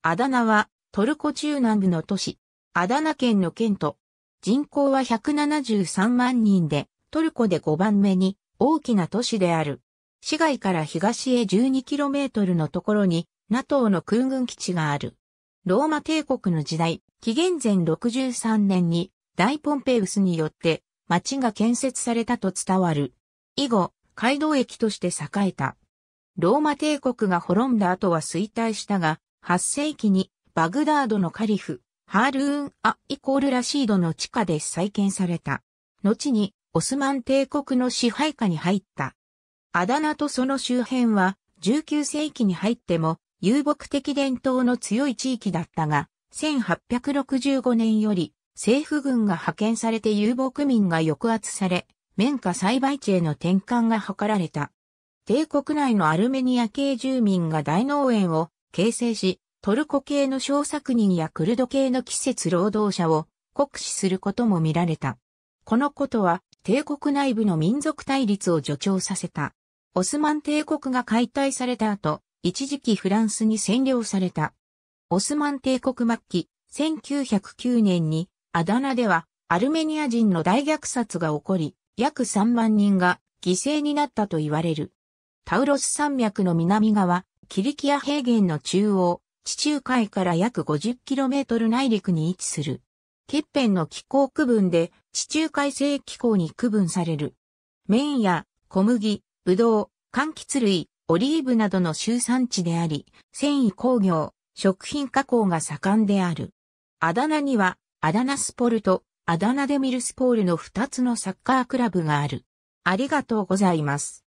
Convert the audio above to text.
アダナはトルコ中南部の都市、アダナ県の県都。人口は173万人で、トルコで5番目に大きな都市である。市街から東へ 12km のところに NATO の空軍基地がある。ローマ帝国の時代、紀元前63年に大ポンペウスによって町が建設されたと伝わる。以後、街道駅として栄えた。ローマ帝国が滅んだ後は衰退したが、8世紀にバグダードのカリフ、ハールーン・ア・イコール・ラシードの地下で再建された。後にオスマン帝国の支配下に入った。アダナとその周辺は19世紀に入っても遊牧的伝統の強い地域だったが、1865年より政府軍が派遣されて遊牧民が抑圧され、綿花栽培地への転換が図られた。帝国内のアルメニア系住民が大農園を形成し、トルコ系の小作人やクルド系の季節労働者を酷使することも見られた。このことは帝国内部の民族対立を助長させた。オスマン帝国が解体された後、一時期フランスに占領された。オスマン帝国末期、1909年にアダナではアルメニア人の大虐殺が起こり、約3万人が犠牲になったと言われる。タウロス山脈の南側、キリキア平原の中央、地中海から約 50km 内陸に位置する。欠片の気候区分で地中海性気候に区分される。麺や小麦、ぶどう、柑橘類、オリーブなどの集産地であり、繊維工業、食品加工が盛んである。あだ名には、アダナスポルと、アダナデミルスポールの2つのサッカークラブがある。ありがとうございます。